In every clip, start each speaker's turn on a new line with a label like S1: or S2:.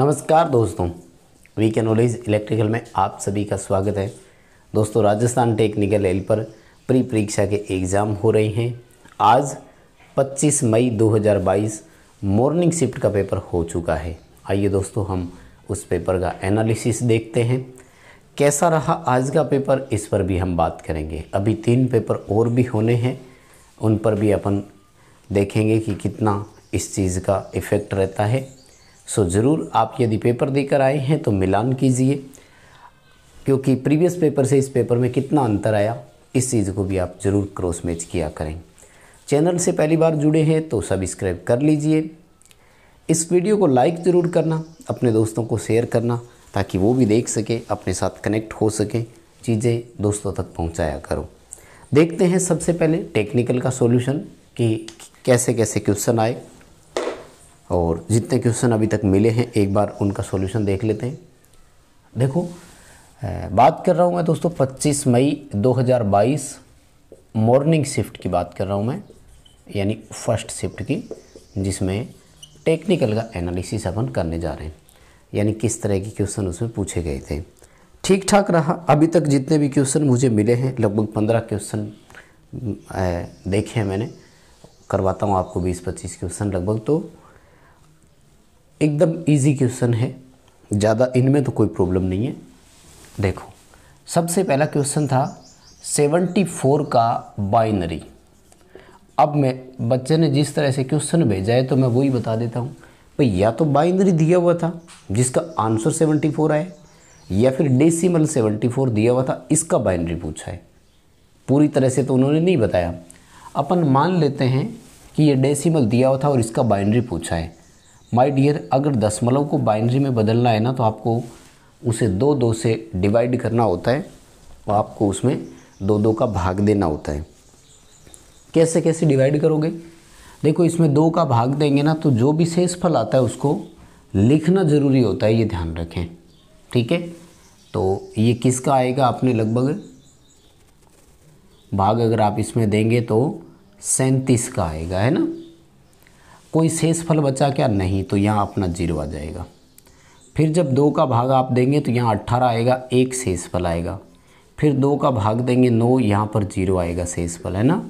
S1: नमस्कार दोस्तों वी के नॉलेज इलेक्ट्रिकल में आप सभी का स्वागत है दोस्तों राजस्थान टेक्निकल एल पर प्री परीक्षा के एग्ज़ाम हो रहे हैं आज 25 मई 2022 मॉर्निंग शिफ्ट का पेपर हो चुका है आइए दोस्तों हम उस पेपर का एनालिसिस देखते हैं कैसा रहा आज का पेपर इस पर भी हम बात करेंगे अभी तीन पेपर और भी होने हैं उन पर भी अपन देखेंगे कि कितना इस चीज़ का इफ़ेक्ट रहता है सो ज़रूर आप यदि पेपर देकर आए हैं तो मिलान कीजिए क्योंकि प्रीवियस पेपर से इस पेपर में कितना अंतर आया इस चीज़ को भी आप ज़रूर क्रॉस मैच किया करें चैनल से पहली बार जुड़े हैं तो सब्सक्राइब कर लीजिए इस वीडियो को लाइक ज़रूर करना अपने दोस्तों को शेयर करना ताकि वो भी देख सके अपने साथ कनेक्ट हो सके चीज़ें दोस्तों तक पहुंचाया करो देखते हैं सबसे पहले टेक्निकल का सॉल्यूशन कि कैसे कैसे क्वेश्चन आए और जितने क्वेश्चन अभी तक मिले हैं एक बार उनका सॉल्यूशन देख लेते हैं देखो बात कर रहा हूँ मैं दोस्तों 25 मई 2022 मॉर्निंग शिफ्ट की बात कर रहा हूँ मैं यानी फर्स्ट शिफ्ट की जिसमें टेक्निकल का एनालिसिस अपन करने जा रहे हैं यानी किस तरह के क्वेश्चन उसमें पूछे गए थे ठीक ठाक रहा अभी तक जितने भी क्वेश्चन मुझे मिले हैं लगभग पंद्रह क्वेश्चन देखे हैं मैंने करवाता हूँ आपको बीस पच्चीस क्वेश्चन लगभग तो एकदम इजी क्वेश्चन है ज़्यादा इनमें तो कोई प्रॉब्लम नहीं है देखो सबसे पहला क्वेश्चन था 74 का बाइनरी अब मैं बच्चे ने जिस तरह से क्वेश्चन भेजा है तो मैं वही बता देता हूँ भाई या तो बाइनरी दिया हुआ था जिसका आंसर 74 आए या फिर डेसिमल 74 दिया हुआ था इसका बाइनरी पूछा है पूरी तरह से तो उन्होंने नहीं बताया अपन मान लेते हैं कि ये डेसिमल दिया हुआ था और इसका बाइनरी पूछा है माय डियर अगर दशमलव को बाइनरी में बदलना है ना तो आपको उसे दो दो से डिवाइड करना होता है और आपको उसमें दो दो का भाग देना होता है कैसे कैसे डिवाइड करोगे देखो इसमें दो का भाग देंगे ना तो जो भी शेष फल आता है उसको लिखना ज़रूरी होता है ये ध्यान रखें ठीक है तो ये किसका आएगा आपने लगभग भाग अगर आप इसमें देंगे तो सैंतीस का आएगा है ना कोई शेष फल बचा क्या नहीं तो यहाँ अपना जीरो आ जाएगा फिर जब दो का भाग आप देंगे तो यहाँ अट्ठारह आएगा एक शेष फल आएगा फिर दो का भाग देंगे नौ यहाँ पर जीरो आएगा शेष फल है ना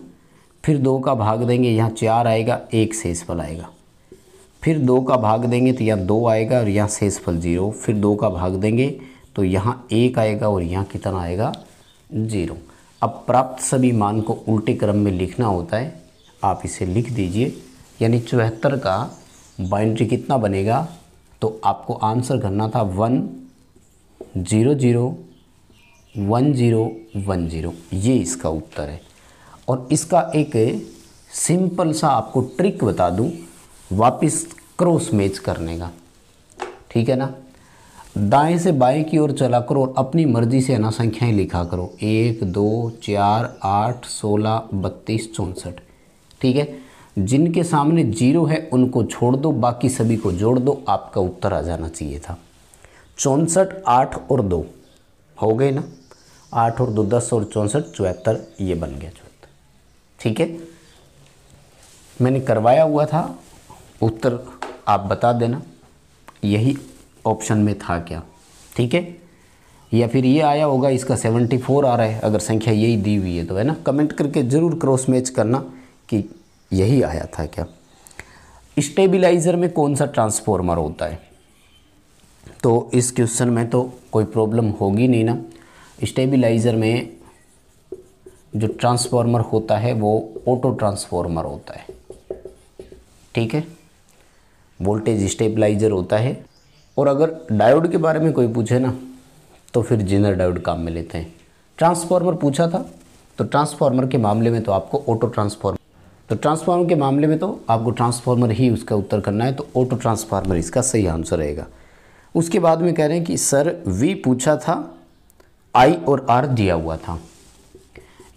S1: फिर दो का भाग देंगे यहाँ चार आएगा एक शेष फल आएगा फिर दो का भाग देंगे तो यहाँ दो आएगा और यहाँ शेष फल जीरो फिर दो का भाग देंगे तो यहाँ एक आएगा और यहाँ कितना आएगा जीरो अब प्राप्त सभी मान को उल्टे क्रम में लिखना होता है आप इसे लिख दीजिए यानी चौहत्तर का बाइंड्री कितना बनेगा तो आपको आंसर करना था one zero zero one zero one zero ये इसका उत्तर है और इसका एक सिंपल सा आपको ट्रिक बता दूं वापस क्रॉस मैच करने का ठीक है ना दाएं से बाएं की ओर चला करो और अपनी मर्जी से ना संख्याएं लिखा करो एक दो चार आठ सोलह बत्तीस चौंसठ ठीक है जिनके सामने जीरो है उनको छोड़ दो बाकी सभी को जोड़ दो आपका उत्तर आ जाना चाहिए था चौंसठ आठ और दो हो गए ना आठ और दो दस और चौंसठ चौहत्तर ये बन गया चौहत्तर ठीक है मैंने करवाया हुआ था उत्तर आप बता देना यही ऑप्शन में था क्या ठीक है या फिर ये आया होगा इसका 74 आ रहा है अगर संख्या यही दी हुई है तो है ना कमेंट करके ज़रूर क्रॉस मैच करना कि यही आया था क्या स्टेबिलाइज़र में कौन सा ट्रांसफॉर्मर होता है तो इस क्वेश्चन में तो कोई प्रॉब्लम होगी नहीं ना स्टेबिलाइज़र में जो ट्रांसफॉर्मर होता है वो ऑटो ट्रांसफॉर्मर होता है ठीक है वोल्टेज स्टेबलाइजर होता है और अगर डायोड के बारे में कोई पूछे ना तो फिर जिनर डायोड काम में लेते हैं ट्रांसफार्मर पूछा था तो ट्रांसफार्मर के मामले में तो आपको ऑटो ट्रांसफार्मर तो ट्रांसफार्मर के मामले में तो आपको ट्रांसफार्मर ही उसका उत्तर करना है तो ऑटो ट्रांसफार्मर इसका सही आंसर रहेगा उसके बाद में कह रहे हैं कि सर वी पूछा था आई और आर दिया हुआ था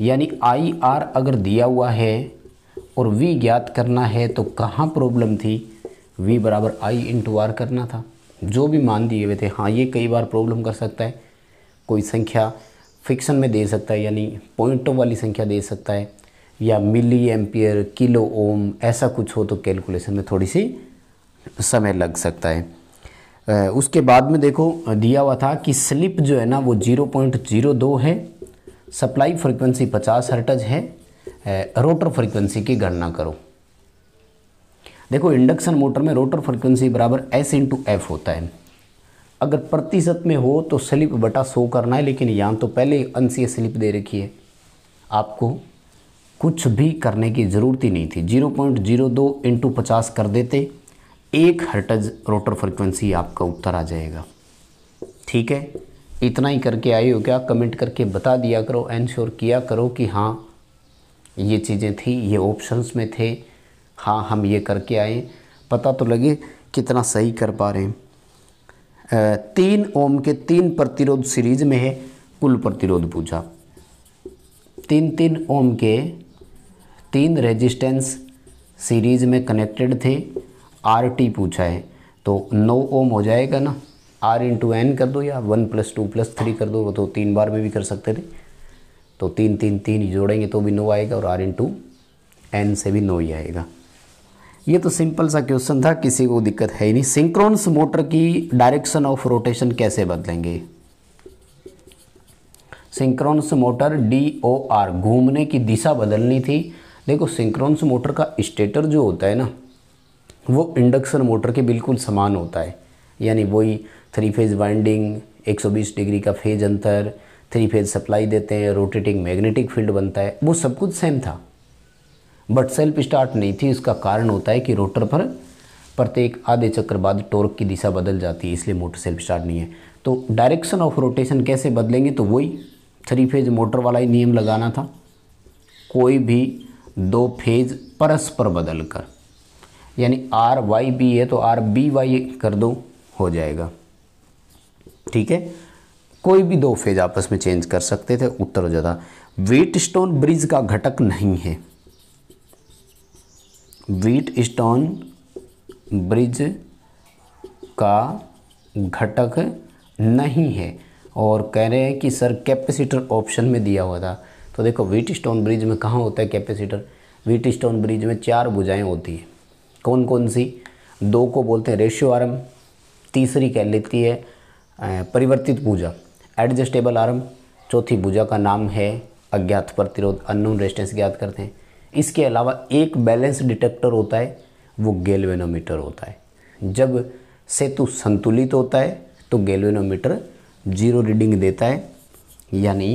S1: यानी आई आर अगर दिया हुआ है और वी ज्ञात करना है तो कहाँ प्रॉब्लम थी वी बराबर आई इंटू आर करना था जो भी मान दिए हुए थे हाँ ये कई बार प्रॉब्लम कर सकता है कोई संख्या फिक्शन में दे सकता है यानी पॉइंटों वाली संख्या दे सकता है या मिली एम्पियर किलो ओम ऐसा कुछ हो तो कैलकुलेशन में थोड़ी सी समय लग सकता है उसके बाद में देखो दिया हुआ था कि स्लिप जो है ना वो 0.02 है सप्लाई फ्रीक्वेंसी 50 हर्टज है रोटर फ्रीक्वेंसी की गणना करो देखो इंडक्शन मोटर में रोटर फ्रीक्वेंसी बराबर एस इंटू एफ होता है अगर प्रतिशत में हो तो स्लिप बटा सो करना है लेकिन यहाँ तो पहले अंशीय स्लिप दे रखी है आपको कुछ भी करने की ज़रूरत ही नहीं थी 0.02 पॉइंट जीरो दो इंटू पचास कर देते एक हर्टज रोटर फ्रिक्वेंसी आपका उत्तर आ जाएगा ठीक है इतना ही करके आई हो क्या कमेंट करके बता दिया करो एनश्योर किया करो कि हाँ ये चीज़ें थी ये ऑप्शंस में थे हाँ हम ये करके आए पता तो लगे कितना सही कर पा रहे हैं तीन ओम के तीन प्रतिरोध सीरीज में है कुल प्रतिरोध पूछा तीन तीन ओम के तीन रेजिस्टेंस सीरीज़ में कनेक्टेड थे आर टी पूछा है तो नौ ओम हो जाएगा ना आर इंटू एन कर दो या one plus two plus three कर दो वो तो तीन बार में भी कर सकते थे तो तीन तीन तीन जोड़ेंगे तो भी नो आएगा और आर इंटू एन से भी नो ही आएगा ये तो सिंपल सा क्वेश्चन था किसी को दिक्कत है ही नहीं सिंक्रोनस मोटर की डायरेक्शन ऑफ रोटेशन कैसे बदलेंगे synchronous motor D O R घूमने की दिशा बदलनी थी देखो सिंक्रोन्स मोटर का स्टेटर जो होता है ना वो इंडक्शन मोटर के बिल्कुल समान होता है यानी वही थ्री फेज़ वाइंडिंग 120 डिग्री का फेज अंतर थ्री फेज सप्लाई देते हैं रोटेटिंग मैग्नेटिक फील्ड बनता है वो सब कुछ सेम था बट सेल्फ स्टार्ट नहीं थी इसका कारण होता है कि रोटर पर प्रत्येक आधे चक्र बाद टॉर्क की दिशा बदल जाती है इसलिए मोटर सेल्फ स्टार्ट नहीं है तो डायरेक्शन ऑफ रोटेशन कैसे बदलेंगे तो वही थ्री फेज मोटर वाला ही नियम लगाना था कोई भी दो फेज परस्पर बदल कर यानी आर वाई बी है तो आर बी वाई कर दो हो जाएगा ठीक है कोई भी दो फेज आपस में चेंज कर सकते थे उत्तर हो जाता वीट स्टोन ब्रिज का घटक नहीं है वीट स्टोन ब्रिज का घटक नहीं है और कह रहे हैं कि सर कैपेसिटर ऑप्शन में दिया हुआ था तो देखो वीट स्टोन ब्रिज में कहाँ होता है कैपेसिटर वीट स्टोन ब्रिज में चार भुजाएं होती हैं कौन कौन सी दो को बोलते हैं रेशियो आरम तीसरी कह लेती है परिवर्तित भुजा एडजस्टेबल आरम चौथी भुजा का नाम है अज्ञात प्रतिरोध अननोन रेस्टेंस ज्ञात करते हैं इसके अलावा एक बैलेंस डिटेक्टर होता है वो गेलवेनोमीटर होता है जब सेतु संतुलित होता है तो गेलवेनोमीटर जीरो रीडिंग देता है यानी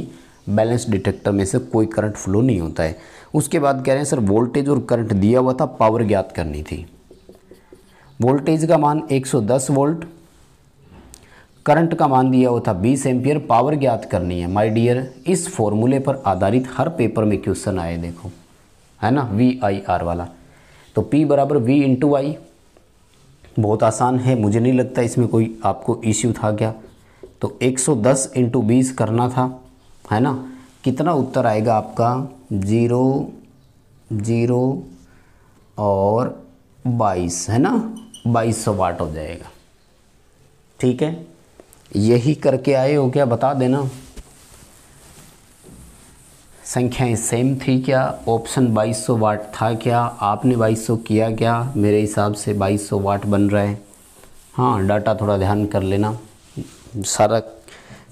S1: बैलेंस डिटेक्टर में से कोई करंट फ्लो नहीं होता है उसके बाद कह रहे हैं सर वोल्टेज और करंट दिया हुआ था पावर ज्ञात करनी थी वोल्टेज का मान 110 वोल्ट करंट का मान दिया हुआ था 20 एम्पियर पावर ज्ञात करनी है माय डियर इस फॉर्मूले पर आधारित हर पेपर में क्वेश्चन आए देखो है ना वी आई आर वाला तो पी बराबर वी इंटू आई बहुत आसान है मुझे नहीं लगता इसमें कोई आपको इश्यू था क्या तो 110 सौ इंटू बीस करना था है ना कितना उत्तर आएगा आपका ज़ीरो ज़ीरो और बाईस है ना बाईस सौ वाट हो जाएगा ठीक है यही करके आए हो क्या बता देना संख्याएं सेम थी क्या ऑप्शन 2200 वाट था क्या आपने 2200 किया क्या मेरे हिसाब से 2200 वाट बन रहा है हाँ डाटा थोड़ा ध्यान कर लेना सारा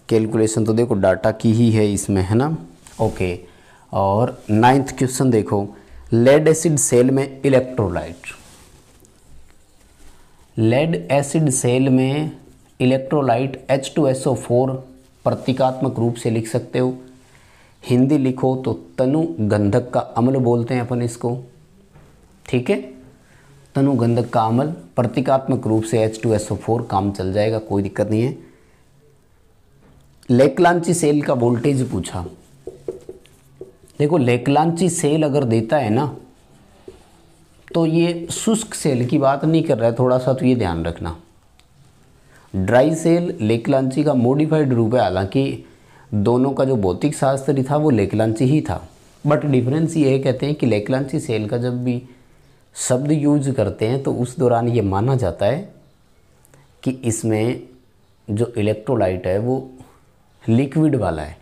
S1: कैलकुलेशन तो देखो डाटा की ही है इसमें है ना ओके और नाइन्थ क्वेश्चन देखो लेड एसिड सेल में इलेक्ट्रोलाइट लेड एसिड सेल में electrolyte H two S O four प्रतीकात्मक रूप से लिख सकते हो हिंदी लिखो तो तनु गंधक का अम्ल बोलते हैं अपन इसको ठीक है तनु गंधक का अम्ल प्रतीकात्मक रूप से H two S O four काम चल जाएगा कोई दिक्कत नहीं है लेकलांची सेल का वोल्टेज पूछा देखो लेकलांची सेल अगर देता है ना तो ये शुष्क सेल की बात नहीं कर रहा है थोड़ा सा तो ये ध्यान रखना ड्राई सेल लेकलांची का मॉडिफाइड रूप है हालांकि दोनों का जो भौतिक शास्त्र था वो लेकलांची ही था बट डिफरेंस ये है कहते हैं कि लेकलांची सेल का जब भी शब्द यूज करते हैं तो उस दौरान ये माना जाता है कि इसमें जो इलेक्ट्रोलाइट है वो लिक्विड वाला है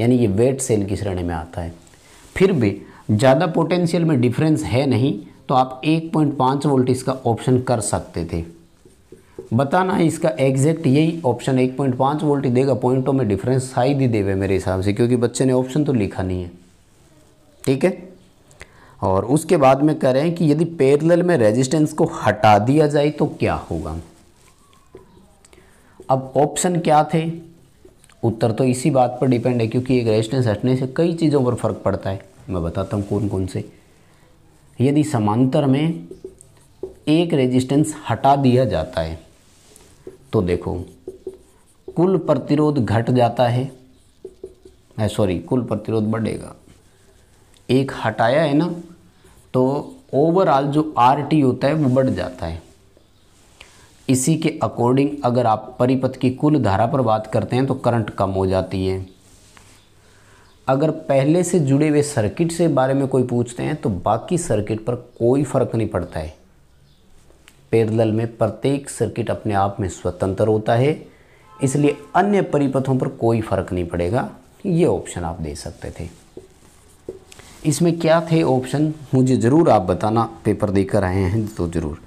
S1: यानी ये वेट सेल की श्रेणी में आता है फिर भी ज़्यादा पोटेंशियल में डिफरेंस है नहीं तो आप 1.5 वोल्ट इसका ऑप्शन कर सकते थे बताना है इसका एग्जैक्ट यही ऑप्शन 1.5 वोल्ट देगा पॉइंटों में डिफरेंस शायद ही देवे मेरे हिसाब से क्योंकि बच्चे ने ऑप्शन तो लिखा नहीं है ठीक है और उसके बाद में कह रहे हैं कि यदि पैरेलल में रेजिस्टेंस को हटा दिया जाए तो क्या होगा अब ऑप्शन क्या थे उत्तर तो इसी बात पर डिपेंड है क्योंकि एक रेजिस्टेंस हटने से कई चीज़ों पर फर्क पड़ता है मैं बताता हूँ कौन कौन से यदि समांतर में एक रेजिस्टेंस हटा दिया जाता है तो देखो कुल प्रतिरोध घट जाता है सॉरी कुल प्रतिरोध बढ़ेगा एक हटाया है ना तो ओवरऑल जो आर टी होता है वो बढ़ जाता है इसी के अकॉर्डिंग अगर आप परिपथ की कुल धारा पर बात करते हैं तो करंट कम हो जाती है अगर पहले से जुड़े हुए सर्किट से बारे में कोई पूछते हैं तो बाकी सर्किट पर कोई फ़र्क नहीं पड़ता है पैरेलल में प्रत्येक सर्किट अपने आप में स्वतंत्र होता है इसलिए अन्य परिपथों पर कोई फ़र्क नहीं पड़ेगा ये ऑप्शन आप दे सकते थे इसमें क्या थे ऑप्शन मुझे ज़रूर आप बताना पेपर देकर आए हैं तो ज़रूर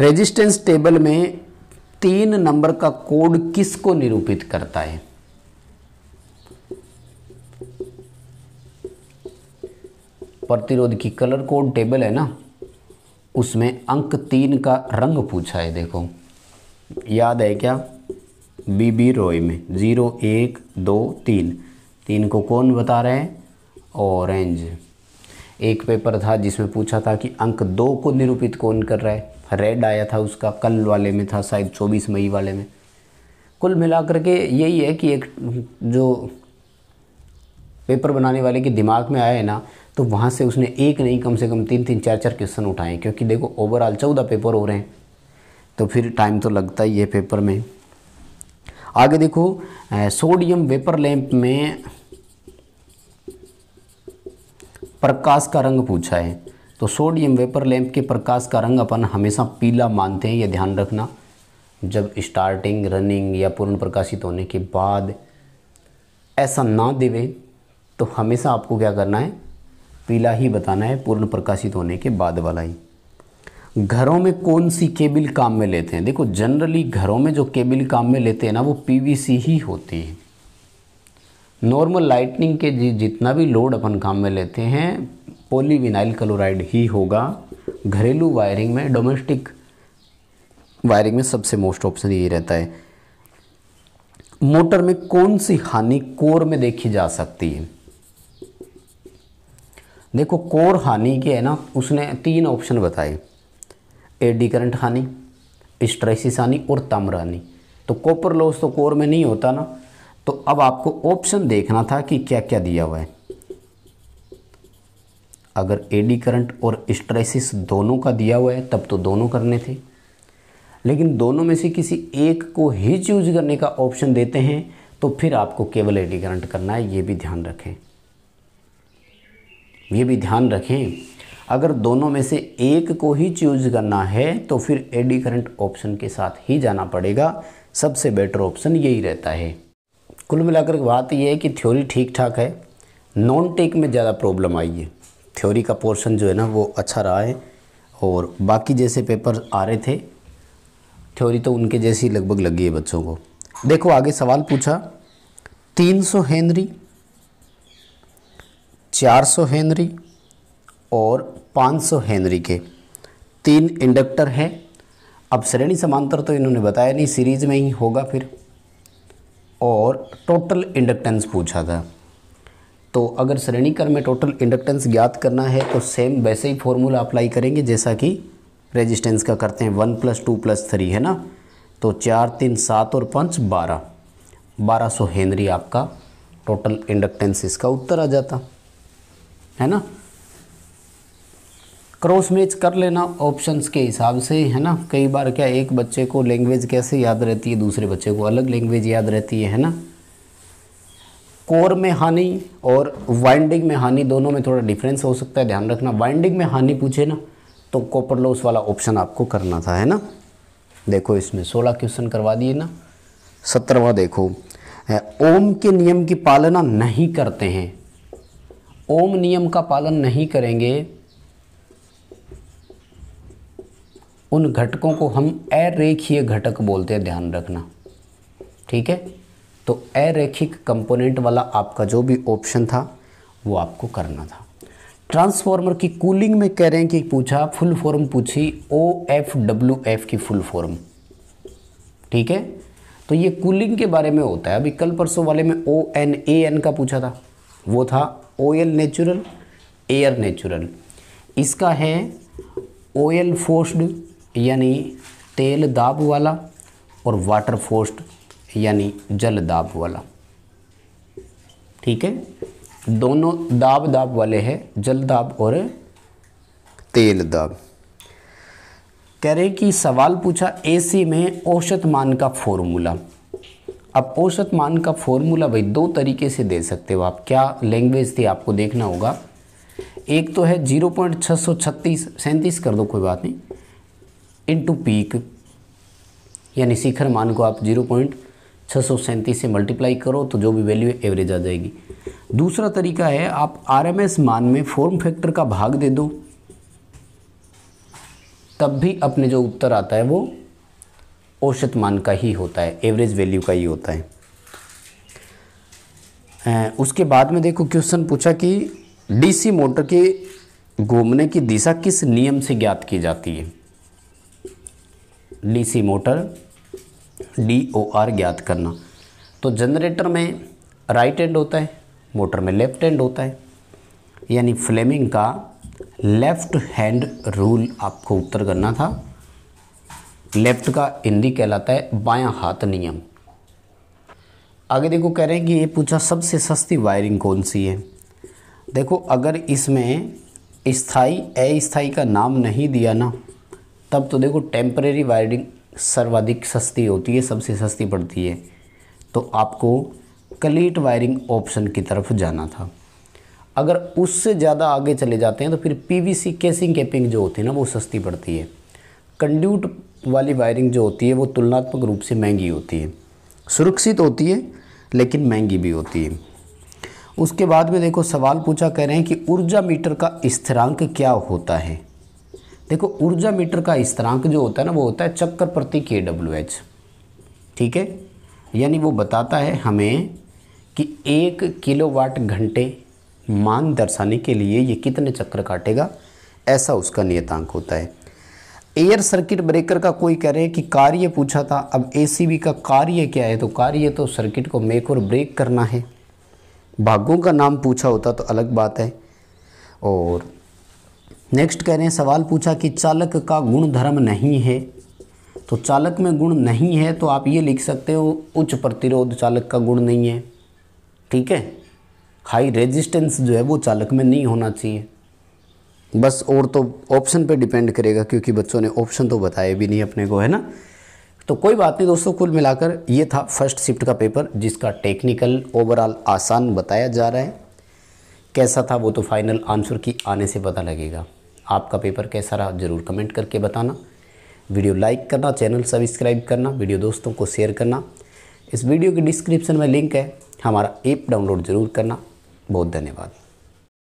S1: रेजिस्टेंस टेबल में तीन नंबर का कोड किसको निरूपित करता है प्रतिरोध की कलर कोड टेबल है ना उसमें अंक तीन का रंग पूछा है देखो याद है क्या बी बी रोय में ज़ीरो एक दो तीन तीन को कौन बता रहे हैं ऑरेंज एक पेपर था जिसमें पूछा था कि अंक दो को निरूपित कौन कर रहा है रेड आया था उसका कल वाले में था शायद चौबीस मई वाले में कुल मिलाकर के यही है कि एक जो पेपर बनाने वाले के दिमाग में आया है ना तो वहाँ से उसने एक नहीं कम से कम तीन तीन चार चार क्वेश्चन उठाए क्योंकि देखो ओवरऑल चौदह पेपर हो रहे हैं तो फिर टाइम तो लगता ही है पेपर में आगे देखो सोडियम वेपर लैंप में प्रकाश का रंग पूछा है तो सोडियम वेपर लैंप के प्रकाश का रंग अपन हमेशा पीला मानते हैं यह ध्यान रखना जब स्टार्टिंग रनिंग या पूर्ण प्रकाशित होने के बाद ऐसा ना देवे तो हमेशा आपको क्या करना है पीला ही बताना है पूर्ण प्रकाशित होने के बाद वाला ही घरों में कौन सी केबिल काम में लेते हैं देखो जनरली घरों में जो केबिल काम में लेते हैं ना वो पीवीसी ही होती है नॉर्मल लाइटनिंग के जितना भी लोड अपन काम में लेते हैं पोलीविनाइल क्लोराइड ही होगा घरेलू वायरिंग में डोमेस्टिक वायरिंग में सबसे मोस्ट ऑप्शन यही रहता है मोटर में कौन सी हानि कोर में देखी जा सकती है देखो कोर हानि के है ना उसने तीन ऑप्शन बताए एडी करंट हानि स्ट्रेसिस हानि और ताम्र हानि तो कॉपर लॉस तो कोर में नहीं होता ना तो अब आपको ऑप्शन देखना था कि क्या क्या दिया हुआ है अगर एडी करंट और स्ट्रेसिस दोनों का दिया हुआ है तब तो दोनों करने थे लेकिन दोनों में से किसी एक को ही चूज करने का ऑप्शन देते हैं तो फिर आपको केवल एडी करंट करना है ये भी ध्यान रखें ये भी ध्यान रखें अगर दोनों में से एक को ही चूज करना है तो फिर एडी करंट ऑप्शन के साथ ही जाना पड़ेगा सबसे बेटर ऑप्शन यही रहता है कुल मिलाकर बात यह है कि थ्योरी ठीक ठाक है नॉन टेक में ज़्यादा प्रॉब्लम आई है थ्योरी का पोर्शन जो है ना वो अच्छा रहा है और बाकी जैसे पेपर आ रहे थे थ्योरी तो उनके जैसी लगभग लगी है बच्चों को देखो आगे सवाल पूछा 300 हेनरी चार हेनरी और 500 हेनरी के तीन इंडक्टर हैं अब श्रेणी समांतर तो इन्होंने बताया नहीं सीरीज में ही होगा फिर और टोटल इंडक्टेंस पूछा था तो अगर श्रेणीक्रम में टोटल इंडक्टेंस ज्ञात करना है तो सेम वैसे ही फॉर्मूला अप्लाई करेंगे जैसा कि रेजिस्टेंस का करते हैं one plus two plus three है ना तो चार तीन सात और पाँच बारह बारह सौ हेनरी आपका टोटल इंडक्टेंस इसका उत्तर आ जाता है ना क्रॉस मैच कर लेना ऑप्शंस के हिसाब से है ना कई बार क्या एक बच्चे को लैंग्वेज कैसे याद रहती है दूसरे बच्चे को अलग लैंग्वेज याद रहती है है ना कोर में हानि और वाइंडिंग में हानि दोनों में थोड़ा डिफरेंस हो सकता है ध्यान रखना वाइंडिंग में हानि पूछे ना तो कॉपर लॉस वाला ऑप्शन आपको करना था है ना देखो इसमें सोलह क्वेश्चन करवा दिए ना सत्रहवा देखो ओम के नियम की पालना नहीं करते हैं ओम नियम का पालन नहीं करेंगे उन घटकों को हम अरेखीय घटक बोलते हैं ध्यान रखना ठीक है तो अरेखिक कंपोनेंट वाला आपका जो भी ऑप्शन था वो आपको करना था ट्रांसफार्मर की कूलिंग में कह रहे हैं कि पूछा फुल फॉर्म पूछी ओ एफ डब्ल्यू एफ की फुल फॉर्म ठीक है तो ये कूलिंग के बारे में होता है अभी कल परसों वाले में ओ एन ए एन का पूछा था वो था ओयल नेचुरल एयर नेचुरल इसका है ओयल फोर्स्ड यानी तेल दाब वाला और वाटर फोस्ट यानी जल दाब वाला ठीक है दोनों दाब दाब वाले हैं जल दाब और तेल दाब कह रहे कि सवाल पूछा एसी में औसत मान का फॉर्मूला अब औसत मान का फॉर्मूला भाई दो तरीके से दे सकते हो आप क्या लैंग्वेज थी आपको देखना होगा एक तो है जीरो पॉइंट छः सौ छत्तीस सैंतीस कर दो कोई बात नहीं इनटू पीक यानी शिखर मान को आप जीरो पॉइंट छः सौ सैंतीस से मल्टीप्लाई करो तो जो भी वैल्यू है एवरेज आ जाएगी दूसरा तरीका है आप आरएमएस मान में फॉर्म फैक्टर का भाग दे दो तब भी अपने जो उत्तर आता है वो औसत मान का ही होता है एवरेज वैल्यू का ही होता है उसके बाद में देखो क्वेश्चन पूछा कि डीसी मोटर के घूमने की दिशा किस नियम से ज्ञात की जाती है DC motor D O R ज्ञात करना तो जनरेटर में राइट हैंड होता है मोटर में लेफ्ट एंड होता है यानी फ्लेमिंग का लेफ्ट हैंड रूल आपको उत्तर करना था लेफ्ट का हिंदी कहलाता है बायां हाथ नियम आगे देखो कह रहे हैं कि ये पूछा सबसे सस्ती वायरिंग कौन सी है देखो अगर इसमें स्थाई अस्थाई का नाम नहीं दिया ना तब तो देखो टेम्परेरी वायरिंग सर्वाधिक सस्ती होती है सबसे सस्ती पड़ती है तो आपको कलीट वायरिंग ऑप्शन की तरफ जाना था अगर उससे ज़्यादा आगे चले जाते हैं तो फिर पीवीसी केसिंग कैपिंग जो होती है ना वो सस्ती पड़ती है कंड्यूट वाली वायरिंग जो होती है वो तुलनात्मक रूप से महंगी होती है सुरक्षित होती है लेकिन महंगी भी होती है उसके बाद में देखो सवाल पूछा कह रहे हैं कि ऊर्जा मीटर का स्थिरांक क्या होता है देखो ऊर्जा मीटर का स्थिरांक जो होता है ना वो होता है चक्कर प्रति के डब्ल्यू एच ठीक है यानी वो बताता है हमें कि एक किलोवाट घंटे मान दर्शाने के लिए ये कितने चक्कर काटेगा ऐसा उसका नियतांक होता है एयर सर्किट ब्रेकर का कोई कह रहे हैं कि कार्य पूछा था अब एसीबी का कार्य क्या है तो कार्य तो सर्किट को मेक और ब्रेक करना है भागों का नाम पूछा होता तो अलग बात है और नेक्स्ट कह रहे हैं सवाल पूछा कि चालक का गुण धर्म नहीं है तो चालक में गुण नहीं है तो आप ये लिख सकते हो उच्च प्रतिरोध चालक का गुण नहीं है ठीक है हाई रेजिस्टेंस जो है वो चालक में नहीं होना चाहिए बस और तो ऑप्शन पे डिपेंड करेगा क्योंकि बच्चों ने ऑप्शन तो बताए भी नहीं अपने को है ना तो कोई बात नहीं दोस्तों कुल मिलाकर ये था फर्स्ट शिफ्ट का पेपर जिसका टेक्निकल ओवरऑल आसान बताया जा रहा है कैसा था वो तो फाइनल आंसर की आने से पता लगेगा आपका पेपर कैसा रहा ज़रूर कमेंट करके बताना वीडियो लाइक करना चैनल सब्सक्राइब करना वीडियो दोस्तों को शेयर करना इस वीडियो के डिस्क्रिप्शन में लिंक है हमारा ऐप डाउनलोड ज़रूर करना बहुत धन्यवाद